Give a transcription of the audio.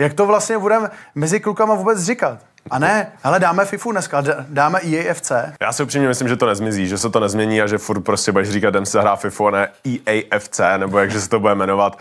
Jak to vlastně budeme mezi klukama vůbec říkat? A ne, hele, dáme FIFU dneska, dáme EAFC. Já si upřímně myslím, že to nezmizí, že se to nezmění a že furt prostě budeš říkat, jdem se hrát FIFU a ne EAFC, nebo jakže se to bude jmenovat.